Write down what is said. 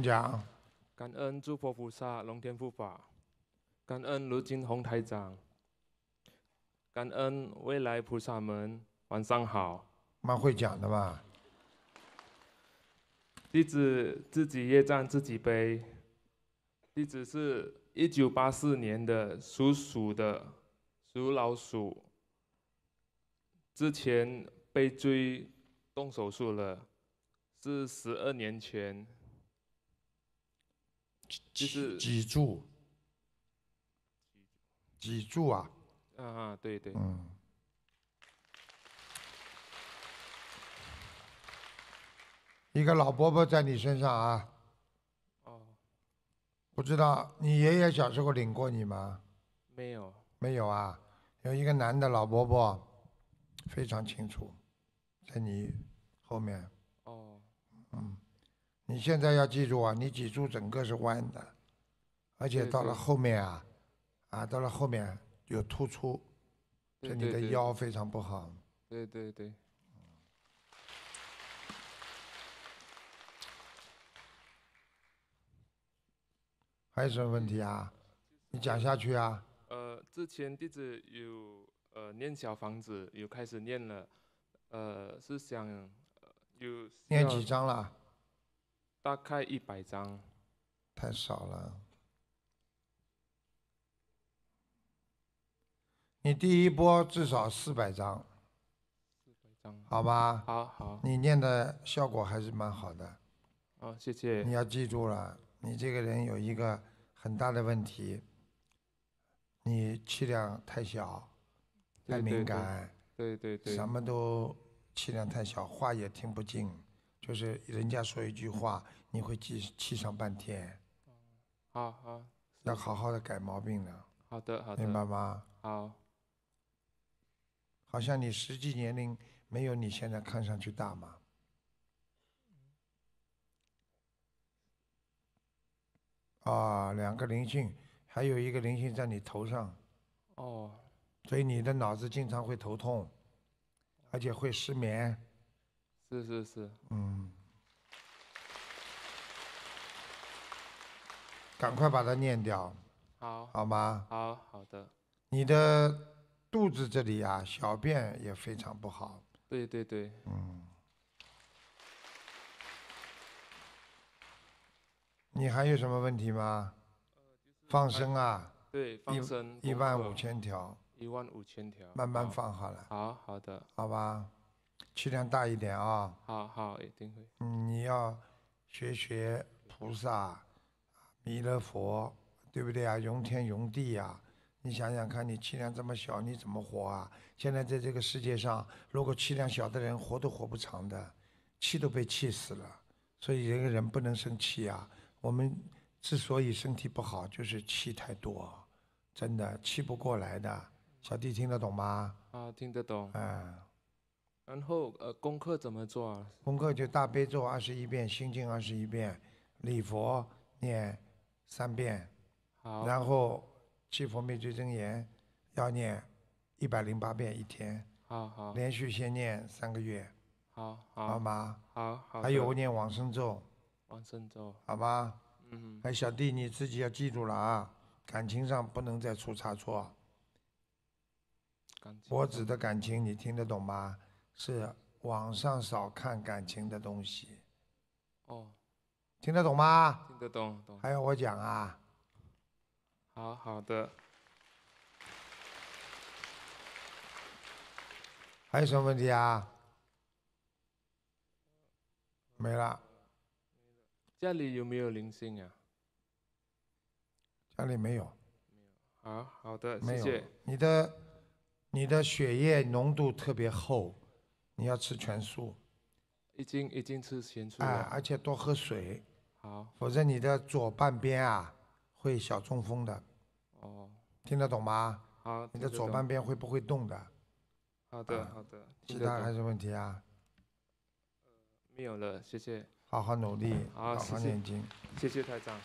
讲，感恩诸佛菩萨龙天护法，感恩如今洪台长，感恩未来菩萨们。晚上好，蛮会讲的嘛。弟子自己业障自己背。弟子是一九八四年的属鼠的属老鼠，之前被追动手术了，是十二年前。脊脊柱，脊柱啊！啊啊，对对。嗯。一个老伯伯在你身上啊。哦。不知道你爷爷小时候领过你吗？没有。没有啊，有一个男的老伯伯，非常清楚，在你后面。哦。嗯。你现在要记住啊！你脊柱整个是弯的，而且到了后面啊，啊，到了后面有突出，对你的腰非常不好。对对对。还有什么问题啊？你讲下去啊。呃，之前弟子有呃念小房子，有开始念了，呃，是想有念几章了。大概一百张，太少了。你第一波至少四百张，四百张，好吧？好好，你念的效果还是蛮好的。啊，谢谢。你要记住了，你这个人有一个很大的问题，你气量太小，太敏感，对对对，什么都气量太小，话也听不进。就是人家说一句话，你会记气上半天。好好，要好好的改毛病了。好的，好的，明白吗？好。好像你实际年龄没有你现在看上去大吗？啊，两个灵性，还有一个灵性在你头上。哦。所以你的脑子经常会头痛，而且会失眠。是是是，嗯，赶快把它念掉，好，好吗？好，好的。你的肚子这里啊，小便也非常不好。对对对，嗯。你还有什么问题吗？放生啊，对，放生一万五千条，一万五千条，慢慢放好了。好，好的，好吧。气量大一点啊！好好，一定会。你要学学菩萨、弥勒佛，对不对啊？容天容地呀！你想想看，你气量这么小，你怎么活啊？现在在这个世界上，如果气量小的人，活都活不长的，气都被气死了。所以，这个人不能生气啊！我们之所以身体不好，就是气太多，真的气不过来的。小弟听得懂吗？啊，听得懂。嗯。然后呃，功课怎么做啊？功课就大悲咒二十一遍，心经二十一遍，礼佛念三遍，好。然后七佛灭罪真言要念一百零八遍一天，好，好。连续先念三个月，好，好吗？好，好。还有我念往生咒，往生咒，好吧？嗯。哎，小弟你自己要记住了啊，感情上不能再出差错，感情，我指的感情，你听得懂吗？是网上少看感情的东西，哦，听得懂吗？听得懂懂。还要我讲啊？好好的。还有什么问题啊？没啦。家里有没有灵性啊？家里没有。啊，好好的，谢谢。没有。你的你的血液浓度特别厚。你要吃全素，已经已经吃全素。而且多喝水，好，否则你的左半边啊会小中风的。哦，听得懂吗？好，你的左半边会不会动的？好的，好的。其他还是问题啊？呃，没有了，谢谢。好好努力，好好练经，谢谢台长。